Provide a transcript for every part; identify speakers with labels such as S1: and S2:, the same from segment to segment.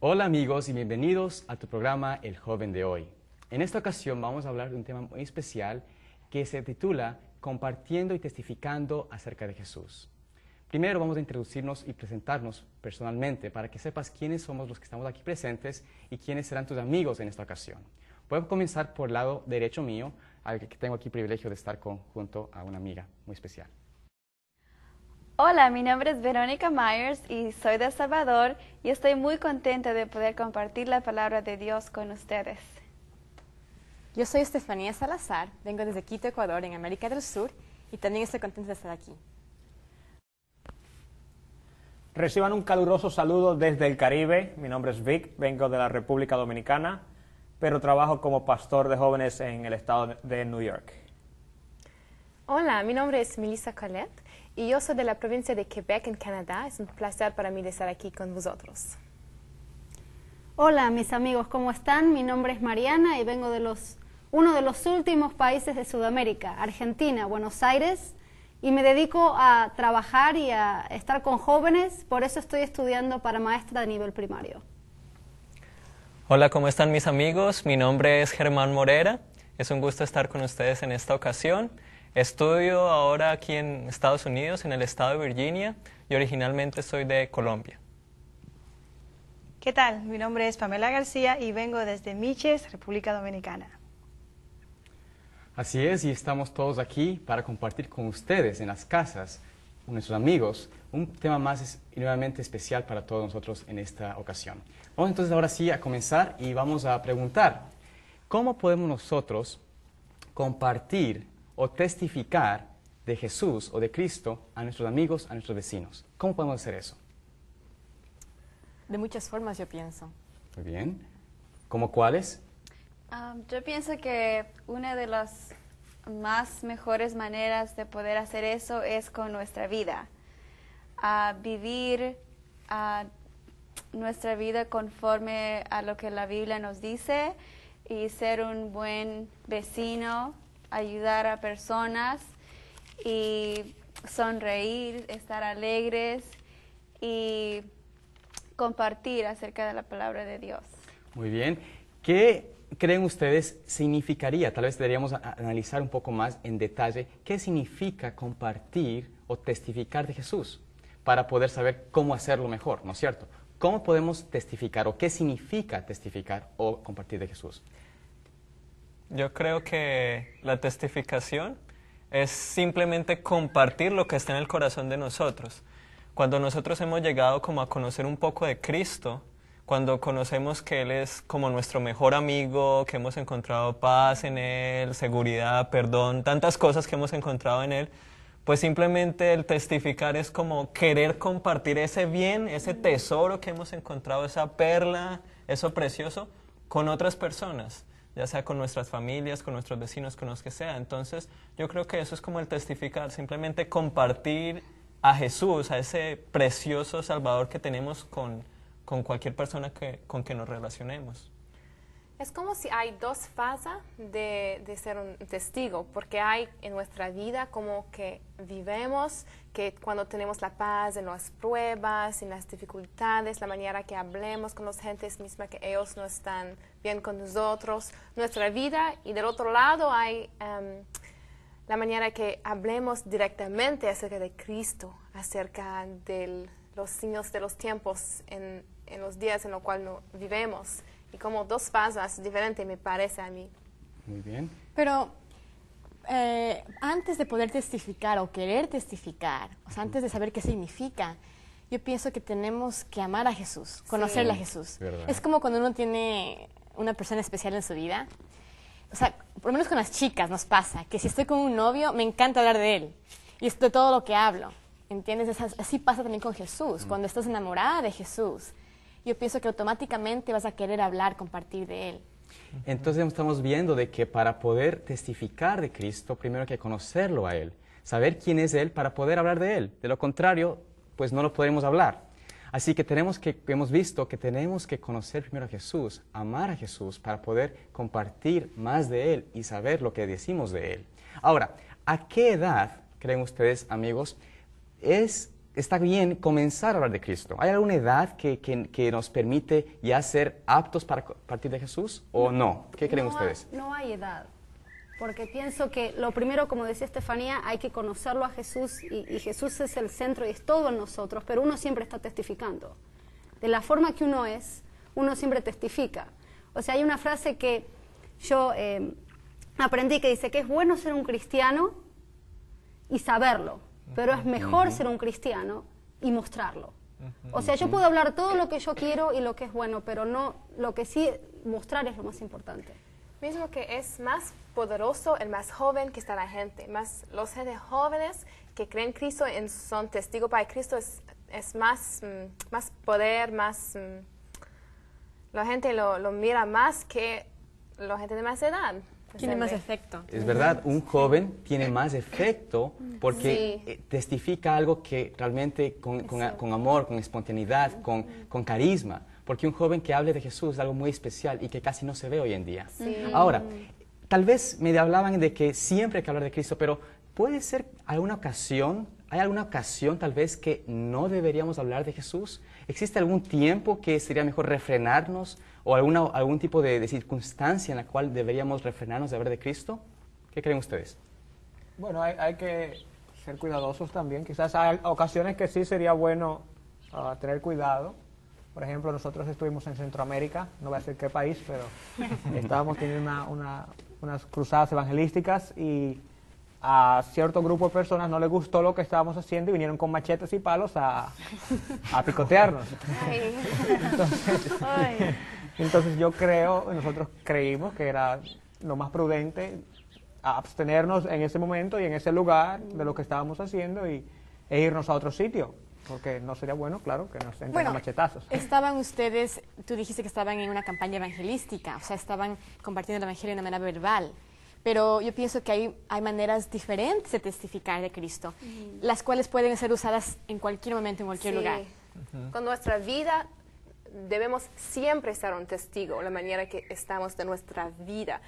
S1: Hola amigos y bienvenidos a tu programa El Joven de hoy. En esta ocasión vamos a hablar de un tema muy especial que se titula Compartiendo y testificando acerca de Jesús. Primero vamos a introducirnos y presentarnos personalmente para que sepas quiénes somos los que estamos aquí presentes y quiénes serán tus amigos en esta ocasión. Voy a comenzar por el lado derecho mío, al que tengo aquí el privilegio de estar junto a una amiga muy especial.
S2: Hola, mi nombre es Verónica Myers y soy de Salvador y estoy muy contenta de poder compartir la palabra de Dios con ustedes.
S3: Yo soy Estefanía Salazar, vengo desde Quito, Ecuador, en América del Sur y también estoy contenta de estar aquí.
S4: Reciban un caluroso saludo desde el Caribe. Mi nombre es Vic, vengo de la República Dominicana, pero trabajo como pastor de jóvenes en el estado de New York.
S5: Hola, mi nombre es Melissa Colette y yo soy de la provincia de Quebec, en Canadá. Es un placer para mí estar aquí con vosotros.
S6: Hola, mis amigos, ¿cómo están? Mi nombre es Mariana y vengo de los, uno de los últimos países de Sudamérica, Argentina, Buenos Aires, y me dedico a trabajar y a estar con jóvenes, por eso estoy estudiando para maestra de nivel primario.
S7: Hola, ¿cómo están mis amigos? Mi nombre es Germán Morera. Es un gusto estar con ustedes en esta ocasión. Estudio ahora aquí en Estados Unidos, en el estado de Virginia, y originalmente soy de Colombia.
S8: ¿Qué tal? Mi nombre es Pamela García y vengo desde Miches, República Dominicana.
S1: Así es, y estamos todos aquí para compartir con ustedes en las casas, con nuestros amigos, un tema más y nuevamente especial para todos nosotros en esta ocasión. Vamos entonces ahora sí a comenzar y vamos a preguntar, ¿cómo podemos nosotros compartir o testificar de Jesús o de Cristo a nuestros amigos, a nuestros vecinos. ¿Cómo podemos hacer eso?
S3: De muchas formas, yo pienso.
S1: Muy bien. ¿Cómo cuáles?
S3: Ah, yo
S2: pienso que una de las más mejores maneras de poder hacer eso es con nuestra vida. a vivir nuestra vida conforme a lo que la Biblia nos dice y ser un buen vecino ayudar a personas y sonreír, estar alegres y compartir acerca de la palabra de Dios.
S1: Muy bien. ¿Qué creen ustedes significaría? Tal vez deberíamos analizar un poco más en detalle qué significa compartir o testificar de Jesús para poder saber cómo hacerlo mejor, ¿no es cierto? ¿Cómo podemos testificar o qué significa testificar o compartir de Jesús?
S7: Yo creo que la testificación es simplemente compartir lo que está en el corazón de nosotros. Cuando nosotros hemos llegado como a conocer un poco de Cristo, cuando conocemos que Él es como nuestro mejor amigo, que hemos encontrado paz en Él, seguridad, perdón, tantas cosas que hemos encontrado en Él, pues simplemente el testificar es como querer compartir ese bien, ese tesoro que hemos encontrado, esa perla, eso precioso, con otras personas ya sea con nuestras familias, con nuestros vecinos, con los que sea. Entonces, yo creo que eso es como el testificar, simplemente compartir a Jesús, a ese precioso Salvador que tenemos con, cualquier persona con que nos relacionemos.
S5: Es como si hay dos fases de, ser un testigo, porque hay en nuestra vida como que vivemos, que cuando tenemos la paz en las pruebas, en las dificultades, la manera que hablemos con los gentes misma que ellos no están bien con nosotros, nuestra vida, y del otro lado hay em, la manera que hablemos directamente acerca de Cristo, acerca de los signos de los tiempos en, en los días en los cuales no vivimos y como dos fases diferentes me parece a mí.
S3: Muy bien. Pero eh, antes de poder testificar o querer testificar, o sea, antes de saber qué significa, yo pienso que tenemos que amar a Jesús, conocerle a Jesús. Es como cuando uno tiene una persona especial en su vida. O sea, por lo menos con las chicas nos pasa que si estoy con un novio, me encanta hablar de él y es de todo lo que hablo. ¿Entiendes? así pasa también con Jesús. Mm. Cuando estás enamorada de Jesús, yo pienso que automáticamente vas a querer hablar, compartir de Él.
S1: Entonces estamos viendo de que para poder testificar de Cristo, primero hay que conocerlo a Él, saber quién es Él para poder hablar de Él. De lo contrario, pues no lo podremos hablar. Así que tenemos que, hemos visto que tenemos que conocer primero a Jesús, amar a Jesús para poder compartir más de Él y saber lo que decimos de Él. Ahora, ¿a qué edad creen ustedes, amigos, es está bien comenzar a hablar de Cristo. ¿Hay alguna edad que, nos permite ya ser aptos para partir de Jesús o no? ¿Qué creen ustedes?
S6: no hay edad, porque pienso que lo primero, como decía Estefanía, hay que conocerlo a Jesús y, Jesús es el centro y es todo en nosotros, pero uno siempre está testificando. De la forma que uno es, uno siempre testifica. O sea, hay una frase que yo eh, aprendí que dice que es bueno ser un cristiano y saberlo pero es mejor ser un cristiano y mostrarlo. O sea, yo puedo hablar todo lo que yo quiero y lo que es bueno, pero no lo que sí mostrar es lo más
S5: importante. Mismo que es más poderoso el más joven que está la gente, más los jóvenes que creen Cristo y son testigos para Cristo es, es más, mm, más poder, más... Mm, la gente lo mira más que la gente de más edad. Pues tiene más efecto. Es verdad,
S1: un joven tiene más efecto porque eh, testifica algo que realmente con, amor, con espontaneidad, con, carisma. Porque un joven que hable de Jesús es algo muy especial y que casi no se ve hoy en día. Ahora, tal vez me hablaban de que siempre hay que hablar de Cristo, pero puede ser alguna ocasión, hay alguna ocasión tal vez que no deberíamos hablar de Jesús. ¿Existe algún tiempo que sería mejor refrenarnos? o alguna, algún tipo de, circunstancia en la cual deberíamos refrenarnos de ver de Cristo? ¿Qué creen ustedes?
S4: Bueno, hay, que ser cuidadosos también. Quizás hay ocasiones que sí sería bueno ah, tener cuidado. Por ejemplo, nosotros estuvimos en Centroamérica, no voy a decir qué país, pero estábamos teniendo una, una, unas cruzadas evangelísticas y a cierto grupo de personas no les gustó lo que estábamos haciendo y vinieron con machetes y palos a, a picotearnos.
S6: Entonces,
S4: entonces yo creo, nosotros creímos que era lo más prudente abstenernos en ese momento y en ese lugar de lo que estábamos haciendo y, e irnos a otro sitio. Porque no sería bueno, claro, que nos entren machetazos.
S3: Estaban ustedes, tú dijiste que estaban en una campaña evangelística, o sea, estaban compartiendo el evangelio de una manera verbal. Pero yo pienso que hay, hay maneras diferentes de testificar de Cristo, mm.
S5: las cuales pueden
S3: ser usadas en cualquier momento, en cualquier lugar.
S5: Con nuestra vida debemos siempre ser un testigo, la manera que estamos de nuestra vida.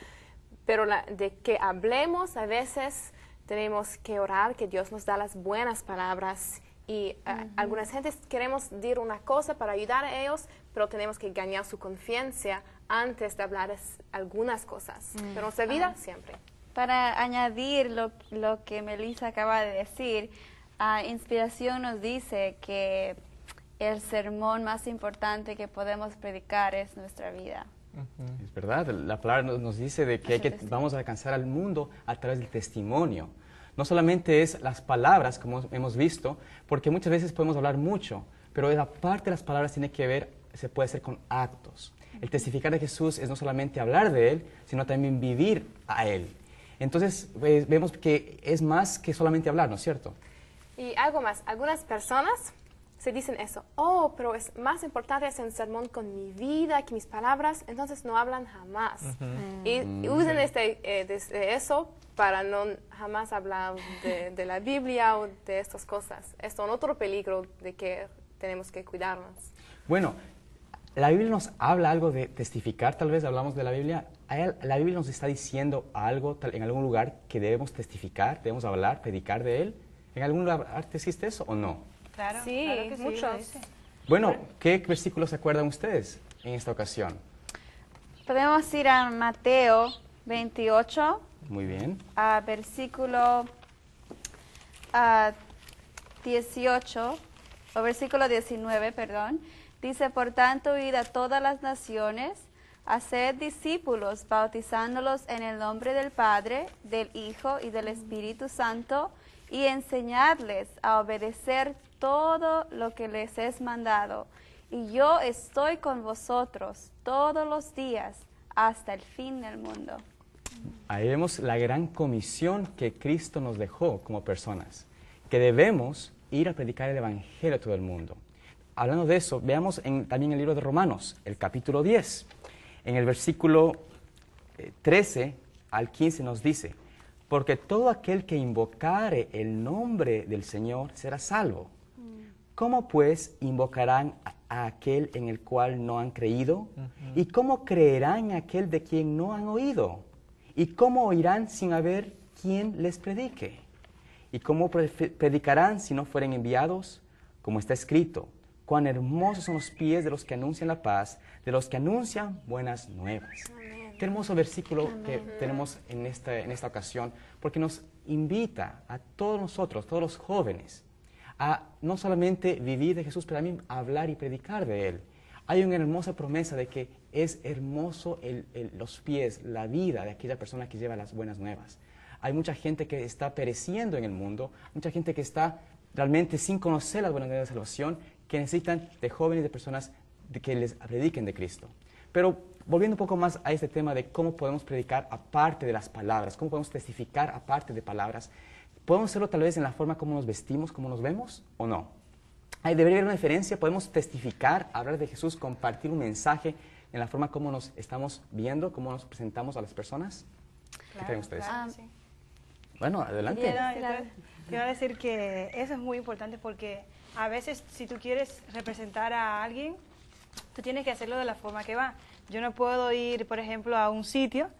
S5: Pero la, de que hablemos, a veces tenemos que orar, que Dios nos da las buenas palabras. Y eh, algunas gentes queremos decir una cosa para ayudar a ellos, pero tenemos que ganar su confianza antes de hablar algunas cosas. Mm. Pero nuestra vida ah. siempre.
S2: Para añadir lo, lo, que Melissa acaba de decir, ah, Inspiración nos dice que el sermón más importante que podemos predicar es nuestra vida.
S1: Es verdad, la palabra nos, dice de que, que vamos a alcanzar al mundo a través del testimonio. No solamente es las palabras, como hemos visto, porque muchas veces podemos hablar mucho, pero esa parte de las palabras tiene que ver, se puede hacer con actos. El testificar de Jesús es no solamente hablar de Él, sino también vivir a Él. Entonces pues, vemos que es más que solamente hablar, ¿no es cierto?
S5: Y algo más, algunas personas se dicen eso, oh, pero es más importante hacer un sermón con mi vida que mis palabras, entonces no hablan jamás. Mm, y, usen este, eh, eh, eso para no jamás hablar de, de, la Biblia o de estas cosas. Esto es otro peligro de que tenemos que cuidarnos.
S1: Bueno, la Biblia nos habla algo de testificar, tal vez hablamos de la Biblia. La Biblia nos está diciendo algo en algún lugar que debemos testificar, debemos hablar, predicar de él. ¿En algún lugar existe eso o no?
S8: sí, claro muchos.
S1: Bueno, ¿qué versículos se acuerdan ustedes en esta ocasión?
S2: Podemos ir a Mateo 28. Muy bien. A versículo 18, o versículo 19, perdón. Dice, por tanto, ir a todas las naciones, haced discípulos, bautizándolos en el nombre del Padre, del Hijo y del Espíritu Santo, y enseñarles a obedecer todo lo que les es mandado. Y yo estoy con vosotros todos los días hasta el fin del mundo.
S1: Ahí vemos la gran comisión que Cristo nos dejó como personas, que debemos ir a predicar el Evangelio a todo el mundo. Hablando de eso, veamos en, también el libro de Romanos, el capítulo 10. En el versículo 13 eh, al 15 nos dice, porque todo aquel que invocare el nombre del Señor será salvo. ¿Cómo pues invocarán a aquel en el cual no han creído? ¿Y cómo creerán en aquel de quien no han oído? ¿Y cómo oirán sin haber quien les predique? ¿Y cómo predicarán si no fueren enviados? Como está escrito, cuán hermosos son los pies de los que anuncian la paz, de los que anuncian buenas nuevas. Qué hermoso versículo que tenemos en esta ocasión, porque nos invita a todos nosotros, todos los jóvenes, a no solamente vivir de Jesús, pero mí hablar y predicar de Él. Hay una hermosa promesa de que es hermoso los pies, la vida de aquella persona que lleva las buenas nuevas. Hay mucha gente que está pereciendo en el mundo, mucha gente que está realmente sin conocer las buenas nuevas de salvación, que necesitan de jóvenes, de personas que les prediquen de Cristo. Pero volviendo un poco más a este tema de cómo podemos predicar aparte de las palabras, cómo podemos testificar aparte de palabras, Podemos hacerlo tal vez en la forma como nos vestimos, como nos vemos o no. debería haber una diferencia. Podemos testificar, hablar de Jesús, compartir un mensaje en la forma como nos estamos viendo, cómo nos presentamos a las personas. ¿Qué creen ustedes? Bueno, adelante. Quiero, a
S8: decir que eso es muy importante porque a veces si tú quieres representar a alguien, tú tienes que hacerlo de la forma que va. Yo no puedo ir, por ejemplo, a un sitio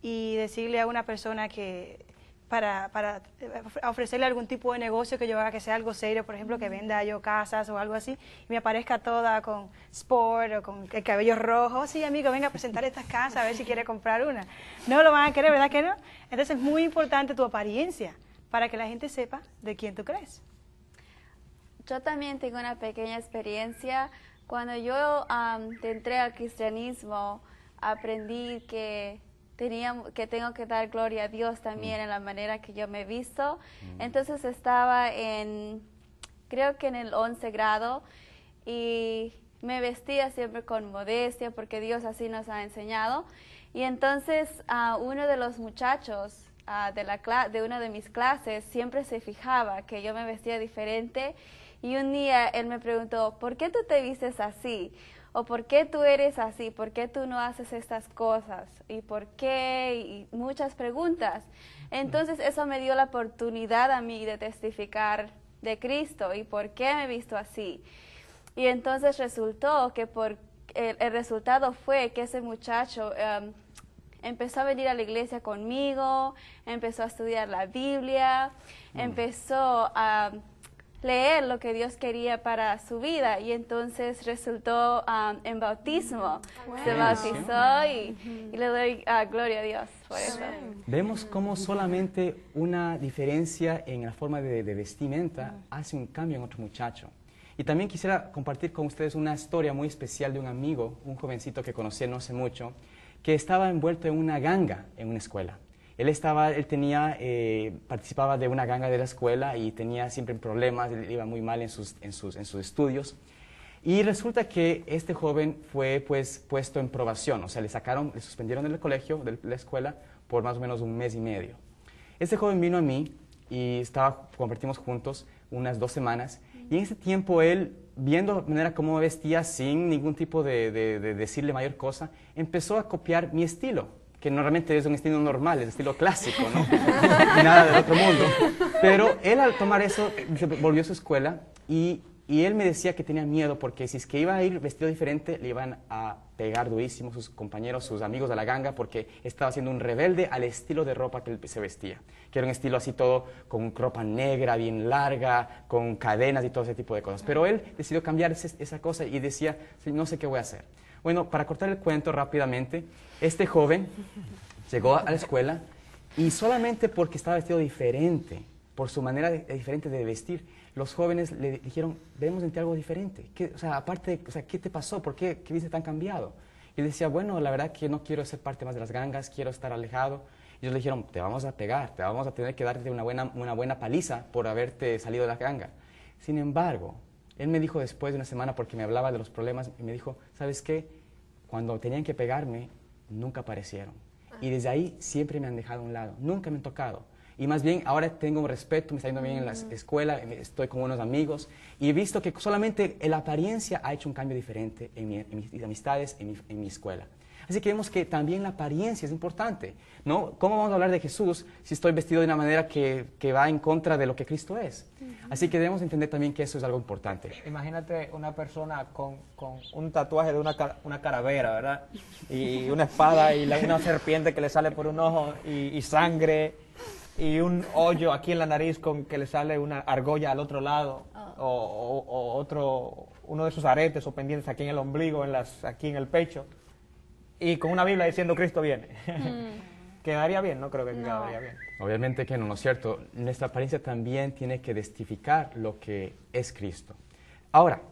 S8: y decirle a una persona que para, eh, ofrecerle algún tipo de negocio que yo haga que sea algo serio, por ejemplo, que venda yo casas o algo así, y me aparezca toda con sport o con el cabello rojo, oh, sí, amigo, venga a presentar estas casas, a ver si quiere comprar una. No lo van a querer, ¿verdad que no? Entonces es muy importante tu apariencia para que la gente sepa de quién tú crees.
S2: Yo también tengo una pequeña experiencia. Cuando yo entré al cristianismo, aprendí que tenía, que tengo que dar gloria a Dios también mm. en la manera que yo me he visto. Mm. Entonces estaba en, creo que en el 11 grado y me vestía siempre con modestia porque Dios así nos ha enseñado. Y entonces a ah, uno de los muchachos ah, de, la de una de mis clases siempre se fijaba que yo me vestía diferente y un día él me preguntó, ¿por qué tú te vistes así? o por qué tú eres así, por qué tú no haces estas cosas y por qué, y muchas preguntas. Entonces eso me dio la oportunidad a mí de testificar de Cristo y por qué me he visto así. Y entonces resultó que por, el, resultado fue que ese muchacho em, empezó a venir a la iglesia conmigo, empezó a estudiar la Biblia,
S5: mm. empezó
S2: a leer lo que Dios quería para su vida y entonces resultó um, en bautismo. Se bautizó y, le doy ah, gloria a Dios por eso.
S1: Vemos cómo solamente una diferencia en la forma de, de vestimenta hace un cambio en otro muchacho. Y también quisiera compartir con ustedes una historia muy especial de un amigo, un jovencito que conocí no hace mucho, que estaba envuelto en una ganga en una escuela. Él, eh, participaba de una ganga de la escuela y tenía siempre problemas, iba muy mal en sus, estudios. Y resulta que este joven fue pues, puesto en probación, o sea, le sacaron, le suspendieron del colegio, de la escuela, por más o menos un mes y medio. Este joven vino a mí y estaba, compartimos juntos unas dos semanas, y en ese tiempo él, viendo la manera como me vestía, sin ningún tipo de decirle mayor cosa, empezó a copiar mi estilo que normalmente es un estilo normal, es estilo clásico, ¿no? Nada del otro mundo. Pero él al tomar eso volvió a su escuela y, él me decía que tenía miedo porque si es que iba a ir vestido diferente le iban a pegar durísimo sus compañeros, sus amigos de la ganga porque estaba siendo un rebelde al estilo de ropa que él se vestía, que era un estilo así todo con ropa negra bien larga, con cadenas y todo ese tipo de cosas. Pero él decidió cambiar esa cosa y decía, no sé qué voy a hacer. Bueno, para cortar el cuento rápidamente, este joven llegó a la escuela y solamente porque estaba vestido diferente, por su manera diferente de vestir, los jóvenes le dijeron, vemos en ti algo diferente. ¿Qué, o sea, aparte, ¿qué te pasó? ¿Por qué? ¿Qué viste tan cambiado? Y él decía, bueno, la verdad que no quiero ser parte más de las gangas, quiero estar alejado. Y ellos le dijeron, te vamos a pegar, te vamos a tener que darte una buena, una buena paliza por haberte salido de la ganga. Sin embargo, él me dijo después de una semana, porque me hablaba de los problemas, y me dijo, ¿sabes qué? Cuando tenían que pegarme, nunca aparecieron. Y desde ahí siempre me han dejado a un lado, nunca me han tocado. Y más bien, ahora tengo un respeto, me está yendo bien en la mm. escuela, eh, estoy con unos amigos, y he visto que solamente la apariencia ha hecho un cambio diferente en, mis amistades, en mi escuela. Así que vemos que también la apariencia es importante. ¿no? ¿Cómo vamos a hablar de Jesús si estoy vestido de una manera que, que va en contra de lo que Cristo es? Así que debemos entender también que eso es algo importante.
S4: Imagínate una persona con, con un tatuaje de una, una caravera, ¿verdad? Y una espada y la, una serpiente que le sale por un ojo y, sangre y un hoyo aquí en la nariz con que le sale una argolla al otro lado ah. o, otro uno de sus aretes o pendientes aquí en el ombligo en las aquí en el pecho y con una Biblia diciendo Cristo viene.
S6: Mm.
S4: ¿Quedaría bien? No creo que quedaría bien.
S1: Obviamente que no, no es cierto. Nuestra apariencia también tiene que testificar lo que es Cristo. Ahora,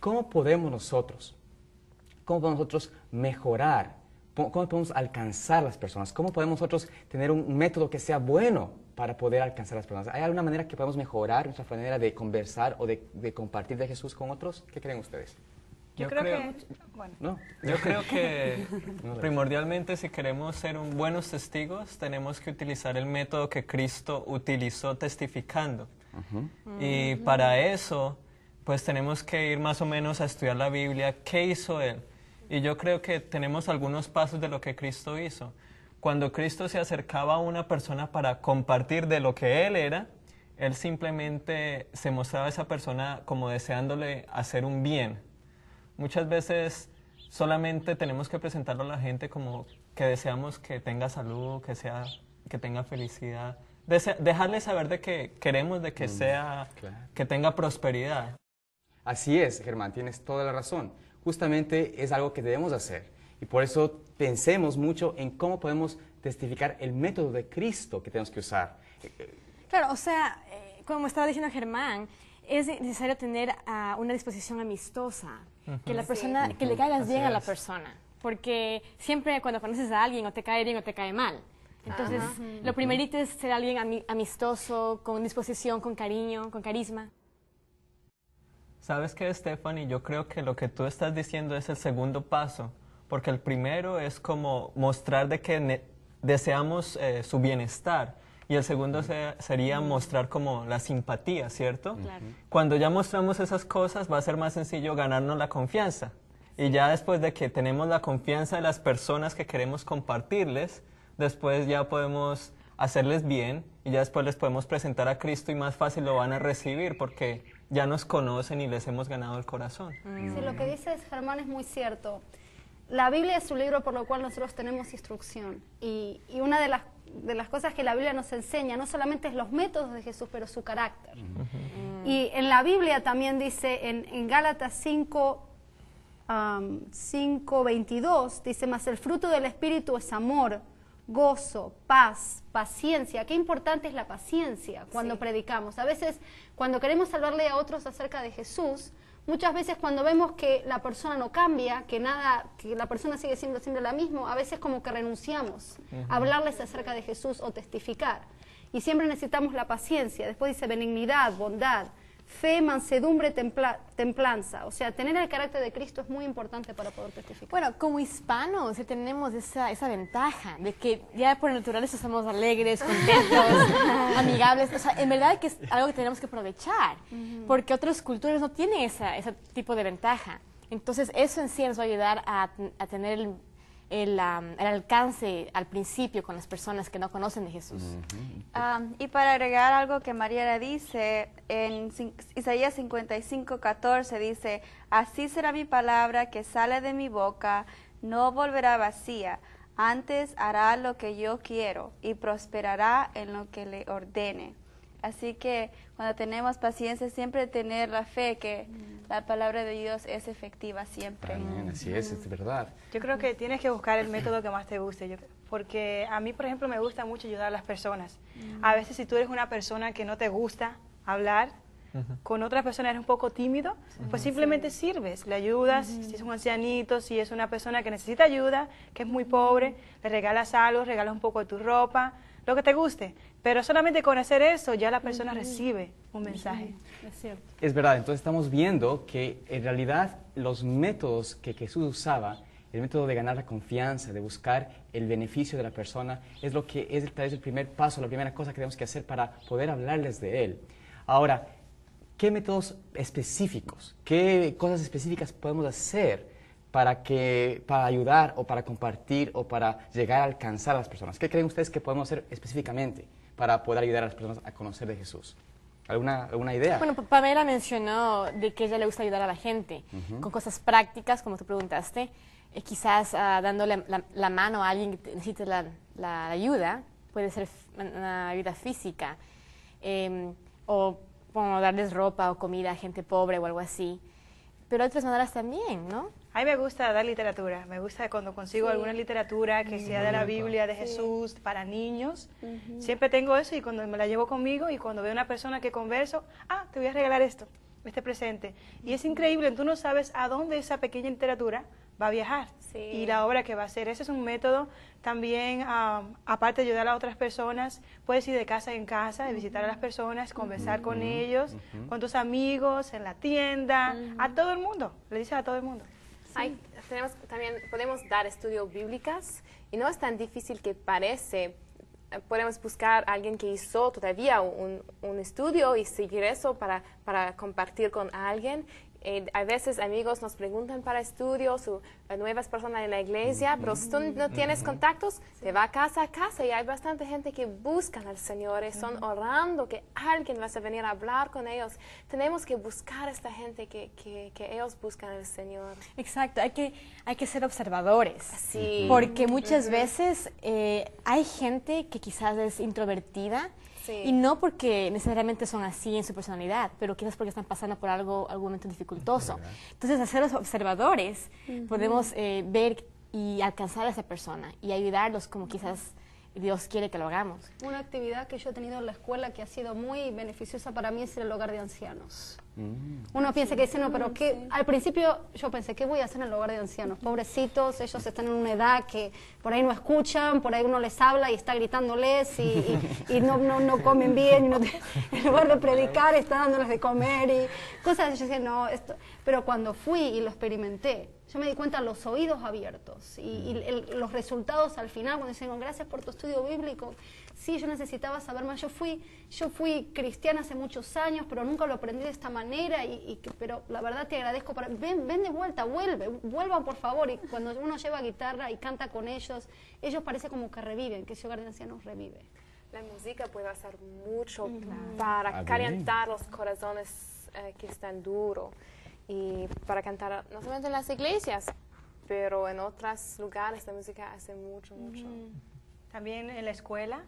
S1: ¿cómo podemos nosotros, cómo podemos nosotros mejorar? ¿Cómo podemos alcanzar a las personas? ¿Cómo podemos nosotros tener un método que sea bueno para poder alcanzar a las personas? ¿Hay alguna manera que podemos mejorar nuestra manera de conversar o de, de compartir de Jesús con otros? ¿Qué creen ustedes? Yo, creo, que, yo creo que
S7: primordialmente si queremos ser buenos testigos tenemos que utilizar el método que Cristo utilizó testificando. Y para eso pues tenemos que ir más o menos a estudiar la Biblia, qué hizo él. Y yo creo que tenemos algunos pasos de lo que Cristo hizo. Cuando Cristo se acercaba a una persona para compartir de lo que él era, él simplemente se mostraba a esa persona como deseándole hacer un bien Muchas veces solamente tenemos que presentarlo a la gente como que deseamos que tenga salud, que, sea, que tenga felicidad. dejarle saber de que queremos de que mm, sea, que tenga prosperidad. Así es, Germán, tienes toda la razón. Justamente
S1: es algo que debemos hacer. Y por eso pensemos mucho en cómo podemos testificar el método de Cristo que tenemos que usar.
S3: Claro, o sea, eh, como estaba diciendo Germán, es necesario tener ah, una disposición amistosa, que la persona, que le caigas bien a la persona, porque siempre cuando conoces a alguien o te cae bien o te cae mal. Entonces, lo primerito es ser alguien amistoso, con disposición, con cariño, con carisma.
S7: Sabes que, Stephanie, yo creo que lo que tú estás diciendo es el segundo paso, porque el primero es como mostrar de que deseamos eh, su bienestar y el segundo sería mostrar como la simpatía, ¿cierto? Cuando ya mostramos esas cosas va a ser más sencillo ganarnos la confianza. Y ya después de que tenemos la confianza de las personas que queremos compartirles, después ya podemos hacerles bien y ya después les podemos presentar a Cristo y más fácil lo van a recibir porque ya nos conocen y les hemos ganado el corazón. Sí, lo que
S6: dices, Germán, es muy cierto la Biblia es un libro por lo cual nosotros tenemos instrucción. Y, una de las, cosas que la Biblia nos enseña no solamente es los métodos de Jesús, pero su carácter. Y en la Biblia también dice, en, en Gálatas 5, dice, más el fruto del Espíritu es amor, gozo, paz, paciencia. Qué importante es la paciencia cuando predicamos. A veces, cuando queremos salvarle a otros acerca de Jesús, Muchas veces cuando vemos que la persona no cambia, que nada, que la persona sigue siendo siempre la misma, a veces como que renunciamos a hablarles acerca de Jesús o testificar. Y siempre necesitamos la paciencia. Después dice benignidad, bondad, fe, mansedumbre, templanza. O sea, tener el carácter de Cristo es muy importante para poder testificar.
S3: Bueno, como hispanos tenemos esa, esa ventaja de que ya por naturaleza somos alegres, contentos, amigables. O sea, en verdad que es algo que tenemos que aprovechar, porque otras culturas no tienen esa, ese tipo de ventaja. Entonces, eso en sí nos va a ayudar a, a tener el el, alcance al principio con las personas que no conocen de Jesús. Ah, y para agregar algo que Mariela dice, en
S2: Isaías 55, 14 dice, así será mi palabra que sale de mi boca, no volverá vacía, antes hará lo que yo quiero y prosperará en lo que le ordene. Así que cuando tenemos paciencia, siempre tener la fe que mm. la palabra de Dios es efectiva siempre.
S1: así es, es verdad.
S8: Yo creo que tienes que buscar el método que más te guste, porque a mí, por ejemplo, me gusta mucho ayudar a las personas. Mm. A veces si tú eres una persona que no te gusta hablar, con otra persona eres un poco tímido, pues simplemente sirves, le ayudas, si es un ancianito, si es una persona que necesita ayuda, que es muy pobre, le regalas algo, regalas un poco de tu ropa, lo que te guste. Pero solamente con hacer eso ya la persona recibe un mensaje. Es
S1: Es verdad, entonces estamos viendo que en realidad los métodos que Jesús usaba, el método de ganar la confianza, de buscar el beneficio de la persona, es lo que es tal vez el primer paso, la primera cosa que tenemos que hacer para poder hablarles de Él. Ahora, ¿qué métodos específicos, qué cosas específicas podemos hacer? para, que, para ayudar o para compartir o para llegar a alcanzar a las personas? ¿Qué creen ustedes que podemos hacer específicamente? para poder ayudar a las personas a conocer de Jesús. ¿Alguna, idea? Bueno,
S3: Pamela mencionó de que ella le gusta ayudar a la gente con cosas prácticas, como tú preguntaste, eh, quizás ah, dándole la, mano a alguien que necesite la, ayuda, puede ser una ayuda física, em, o darles ropa o comida a gente pobre o algo así. Pero otras maneras también, ¿no?
S8: A mí me gusta dar literatura, me gusta cuando consigo alguna literatura que sea de la Biblia, de Jesús, para niños. Siempre tengo eso y cuando me la llevo conmigo y cuando veo a una persona que converso, ah, te voy a regalar esto, este presente. Y es increíble, tú no sabes a dónde esa pequeña literatura va a viajar y la obra que va a hacer. Ese es un método también, aparte de ayudar a otras personas, puedes ir de casa en casa, de visitar a las personas, conversar con ellos, con tus amigos, en la tienda, a todo el mundo, le dices a todo el mundo
S5: tenemos, también podemos dar estudios bíblicas y no es tan difícil que parece. Podemos buscar a alguien que hizo todavía un, estudio y seguir eso para, compartir con alguien. Eh, a veces amigos nos preguntan para estudios o nuevas personas en la iglesia, pero si tú no tienes contactos, te va casa a casa y hay bastante gente que buscan al Señor, son orando que alguien va a venir a hablar con ellos. Tenemos que buscar a esta gente que, que, ellos buscan al Señor.
S3: Exacto, hay que, hay que ser observadores. Sí. Porque muchas veces eh, hay gente que quizás es introvertida, Y no porque necesariamente son así en su personalidad, pero quizás porque están pasando por algo, algún momento dificultoso. Entonces, hacer los observadores, podemos eh, ver y alcanzar a esa persona y ayudarlos como quizás Dios quiere que lo hagamos.
S6: Una actividad que yo he tenido en la escuela que ha sido muy beneficiosa para mí es el hogar de ancianos. Mm. Uno ah, piensa que dice, no, pero ah, que al principio yo pensé, ¿qué voy a hacer en el hogar de ancianos? Pobrecitos, ellos están en una edad que por ahí no escuchan, por ahí uno les habla y está gritándoles y, no, no, no, comen bien, en lugar de predicar está dándoles de comer y cosas. Yo decía, no, esto... pero cuando fui y lo experimenté, yo me di cuenta los oídos abiertos y, mm. los resultados al final cuando dicen gracias por tu estudio bíblico sí yo necesitaba saber más yo fui yo fui cristiana hace muchos años pero nunca lo aprendí de esta manera y, pero la verdad te agradezco ven de vuelta vuelve vuelvan por favor y cuando uno lleva guitarra y canta con ellos ellos parece como que reviven que ese hogar nos revive
S5: la música puede hacer mucho para ah, calentar los corazones eh, que están duros y para cantar no solamente en las iglesias, pero en otros lugares la música hace mucho, mucho. Mm. También en la escuela.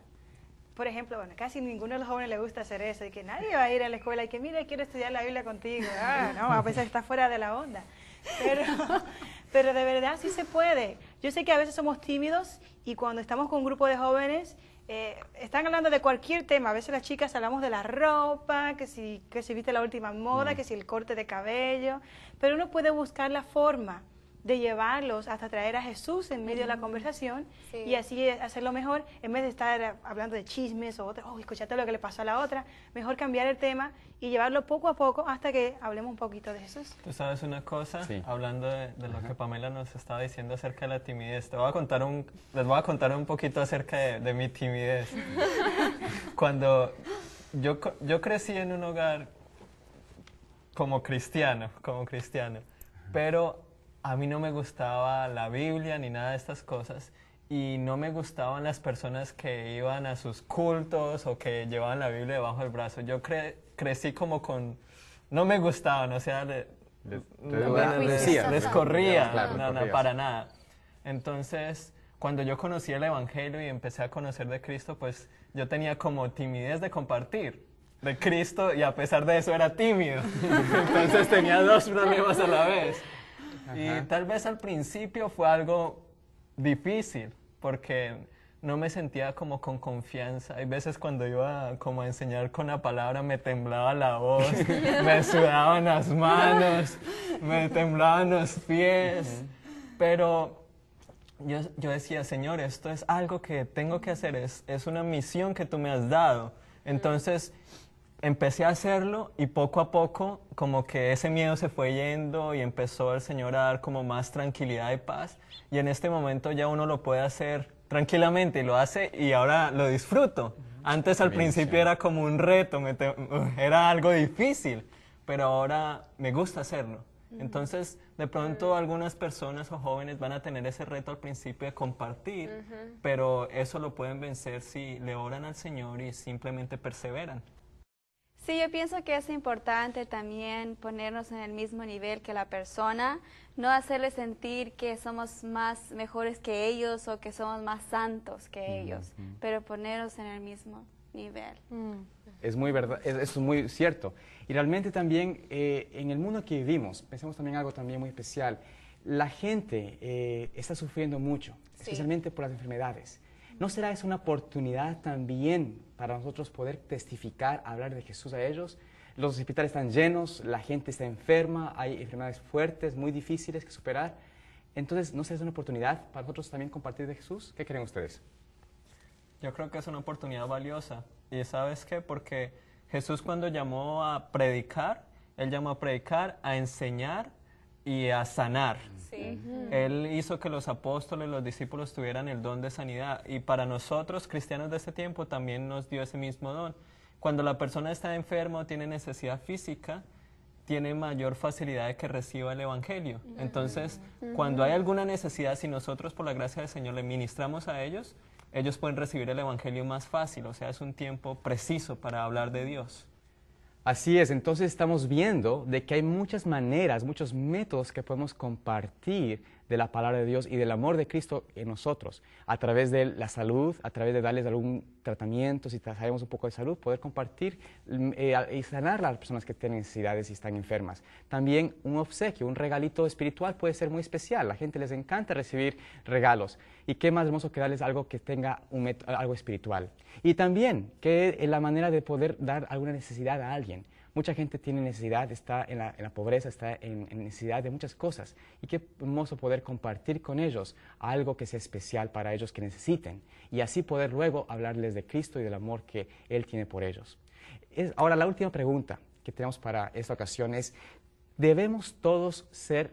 S8: Por ejemplo, bueno, casi ninguno de los jóvenes le gusta hacer eso, y que nadie va a ir a la escuela y que, mira, quiero estudiar la Biblia contigo. Ah, no, a veces está fuera de la onda. Pero, pero de verdad sí se puede. Yo sé que a veces somos tímidos y cuando estamos con un grupo de jóvenes eh, están hablando de cualquier tema. A veces las chicas hablamos de la ropa, que si, que viste la última moda, mm. que si el corte de cabello, pero uno puede buscar la forma de llevarlos hasta traer a Jesús en medio de la conversación y así hacerlo mejor, en vez de estar hablando de chismes o otra, oh, escuchate lo que le pasó a la otra, mejor cambiar el tema y llevarlo poco a poco hasta que hablemos un poquito de Jesús.
S7: Tú sabes una cosa, hablando de, lo que Pamela nos estaba diciendo acerca de la timidez, te voy a contar un, les voy a contar un poquito acerca de, de mi timidez. Cuando yo, yo crecí en un hogar como cristiano, como cristiano, pero a mí no me gustaba la Biblia ni nada de estas cosas y no me gustaban las personas que iban a sus cultos o que llevaban la Biblia debajo del brazo. Yo crecí como con... No me gustaban, o sea, les,
S1: les, corría, para
S7: nada. Entonces, cuando yo conocí el Evangelio y empecé a conocer de Cristo, pues yo tenía como timidez de compartir de Cristo y a pesar de eso era tímido. Entonces tenía dos problemas a la vez. Y tal vez al principio fue algo difícil, porque no me sentía como con confianza. Hay veces cuando iba como a enseñar con la palabra me temblaba la voz, me sudaban las manos, me temblaban los pies. Pero yo, decía, Señor, esto es algo que tengo que hacer, es, es una misión que tú me has dado. Entonces, empecé a hacerlo y poco a poco como que ese miedo se fue yendo y empezó el Señor a dar como más tranquilidad y paz. Y en este momento ya uno lo puede hacer tranquilamente y lo hace y ahora lo disfruto. Antes al principio era como un reto, era algo difícil, pero ahora me gusta hacerlo. Entonces, de pronto algunas personas o jóvenes van a tener ese reto al principio de compartir, pero eso lo pueden vencer si le oran al Señor y simplemente perseveran.
S2: Sí, yo pienso que es importante también ponernos en el mismo nivel que la persona, no hacerle sentir que somos más mejores que ellos o que somos más santos que ellos, pero ponernos en el mismo nivel. Mm.
S1: Es muy verdad, muy cierto. Y realmente también eh, en el mundo que vivimos, pensemos también algo también muy especial, la gente eh, está sufriendo mucho, especialmente por las enfermedades. ¿No será esa una oportunidad también para nosotros poder testificar, hablar de Jesús a ellos? Los hospitales están llenos, la gente está enferma, hay enfermedades fuertes, muy difíciles que superar.
S7: Entonces, ¿no será es una oportunidad para nosotros también compartir de Jesús? ¿Qué creen ustedes? Yo creo que es una oportunidad valiosa. ¿Y sabes qué? Porque Jesús cuando llamó a predicar, Él llamó a predicar, a enseñar y a sanar. Él hizo que los apóstoles, los discípulos tuvieran el don de sanidad y para nosotros, cristianos de ese tiempo, también nos dio ese mismo don. Cuando la persona está enferma o tiene necesidad física, tiene mayor facilidad de que reciba el Evangelio. Entonces, cuando hay alguna necesidad, si nosotros por la gracia del Señor le ministramos a ellos, ellos pueden recibir el Evangelio más fácil, o sea, es un tiempo preciso para hablar de Dios.
S1: Así es, entonces estamos viendo de que hay muchas maneras, muchos métodos que podemos compartir de la palabra de Dios y del amor de Cristo en nosotros, a través de la salud, a través de darles algún tratamiento, si sabemos un poco de salud, poder compartir mm, eh, y sanar a las personas que tienen necesidades y están enfermas. También un obsequio, un regalito espiritual puede ser muy especial, la gente les encanta recibir regalos. ¿Y qué más hermoso que darles algo que tenga algo espiritual? Y también que es la manera de poder dar alguna necesidad a alguien. Mucha gente tiene necesidad, está en la, pobreza, está en, necesidad de muchas cosas. Y qué hermoso poder compartir con ellos algo que sea especial para ellos que necesiten. Y así poder luego hablarles de Cristo y del amor que Él tiene por ellos. ahora, la última pregunta que tenemos para esta ocasión es, ¿debemos todos ser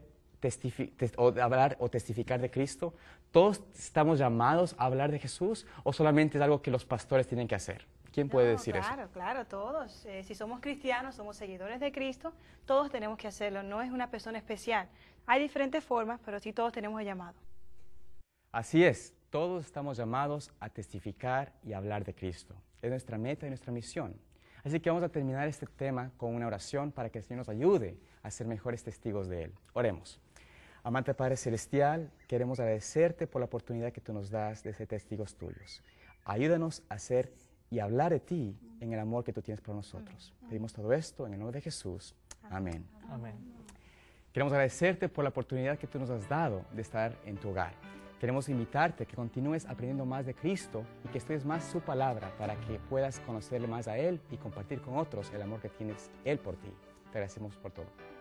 S1: o hablar o testificar de Cristo? ¿Todos estamos llamados a hablar de Jesús o solamente es algo que los pastores tienen que hacer? ¿Quién puede decir eso? Claro,
S8: claro, todos. Eh, si somos cristianos, somos seguidores de Cristo, todos tenemos que hacerlo, no es una persona especial. Hay diferentes formas, pero sí todos tenemos el llamado.
S1: Así es, todos estamos llamados a testificar y hablar de Cristo. Es nuestra meta y nuestra misión. Así que vamos a terminar este tema con una oración para que el Señor nos ayude a ser mejores testigos de Él. Oremos. Amante Padre Celestial, queremos agradecerte por la oportunidad que tú nos das de ser testigos tuyos. Ayúdanos a ser y hablar de ti en el amor que tú tienes por nosotros. Pedimos todo esto en el nombre de Jesús. Amén. Amén. Queremos agradecerte por la oportunidad que tú nos has dado de estar en tu hogar. Queremos invitarte a que continúes aprendiendo más de Cristo y que estudies más su palabra para que puedas conocerle más a Él y compartir con otros el amor que tienes Él por ti. Te agradecemos por todo.